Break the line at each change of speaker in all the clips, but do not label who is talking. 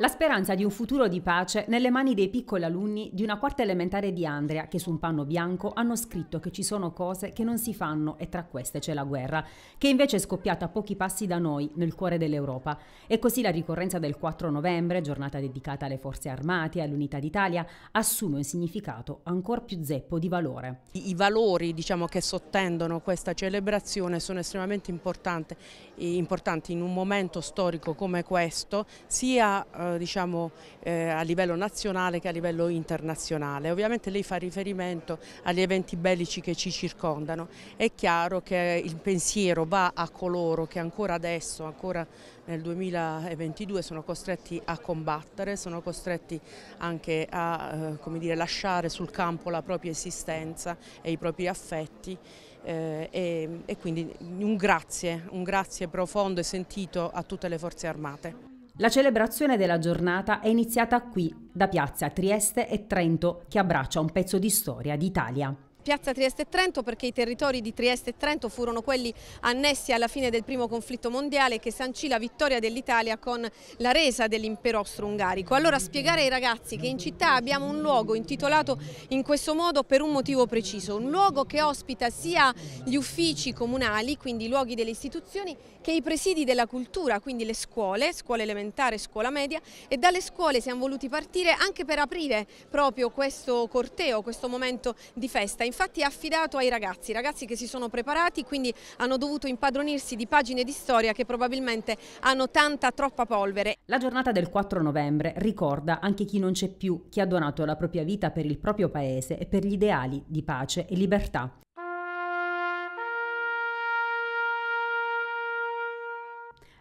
La speranza di un futuro di pace nelle mani dei piccoli alunni di una quarta elementare di Andrea che su un panno bianco hanno scritto che ci sono cose che non si fanno e tra queste c'è la guerra, che invece è scoppiata a pochi passi da noi, nel cuore dell'Europa. E così la ricorrenza del 4 novembre, giornata dedicata alle forze armate e all'unità d'Italia, assume un significato
ancora più zeppo di valore. I, valori diciamo, che sottendono questa celebrazione sono estremamente importanti, importanti in un momento storico come questo, sia eh, eh, diciamo, eh, a livello nazionale che a livello internazionale. Ovviamente lei fa riferimento agli eventi bellici che ci circondano. È chiaro che il pensiero va a coloro che ancora adesso, ancora nel 2022 sono costretti a combattere, sono costretti anche a eh, dire, lasciare sul campo la propria esistenza e i propri affetti eh, e, e, quindi un grazie, un grazie profondo e sentito a tutte le forze armate. La
celebrazione della giornata è iniziata qui, da Piazza Trieste e Trento, che abbraccia un pezzo di storia d'Italia.
Piazza Trieste e Trento perché i territori di Trieste e Trento furono quelli annessi alla fine del primo conflitto mondiale che sancì la vittoria dell'Italia con la resa dell'impero austro-ungarico. Allora spiegare ai ragazzi che in città abbiamo un luogo intitolato in questo modo per un motivo preciso, un luogo che ospita sia gli uffici comunali, quindi i luoghi delle istituzioni, che i presidi della cultura, quindi le scuole, scuola elementare, scuola media e dalle scuole siamo voluti partire anche per aprire proprio questo corteo, questo momento di festa infatti è affidato ai ragazzi, ragazzi che si sono preparati, quindi hanno dovuto impadronirsi di pagine di storia che probabilmente hanno tanta troppa polvere. La giornata
del 4 novembre ricorda anche chi non c'è più, chi ha donato la propria vita per il proprio paese e per gli ideali di pace e libertà.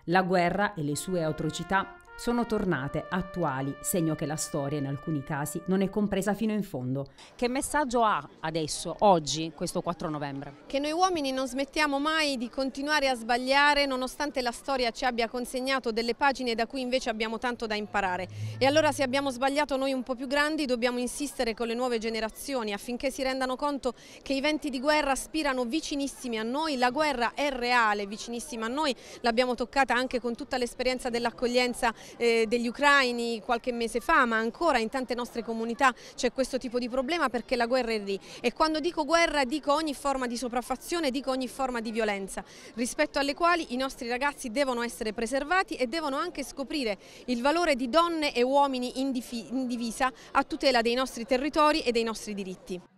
La guerra e le sue atrocità sono tornate attuali, segno che la storia in alcuni casi non è compresa fino in fondo. Che messaggio ha adesso, oggi, questo 4 novembre?
Che noi uomini non smettiamo mai di continuare a sbagliare nonostante la storia ci abbia consegnato delle pagine da cui invece abbiamo tanto da imparare. E allora se abbiamo sbagliato noi un po' più grandi dobbiamo insistere con le nuove generazioni affinché si rendano conto che i venti di guerra aspirano vicinissimi a noi, la guerra è reale, vicinissima a noi, l'abbiamo toccata anche con tutta l'esperienza dell'accoglienza eh, degli ucraini qualche mese fa, ma ancora in tante nostre comunità c'è questo tipo di problema perché la guerra è lì. E quando dico guerra dico ogni forma di sopraffazione, dico ogni forma di violenza, rispetto alle quali i nostri ragazzi devono essere preservati e devono anche scoprire il valore di donne e uomini in divisa a tutela dei nostri territori e dei nostri diritti.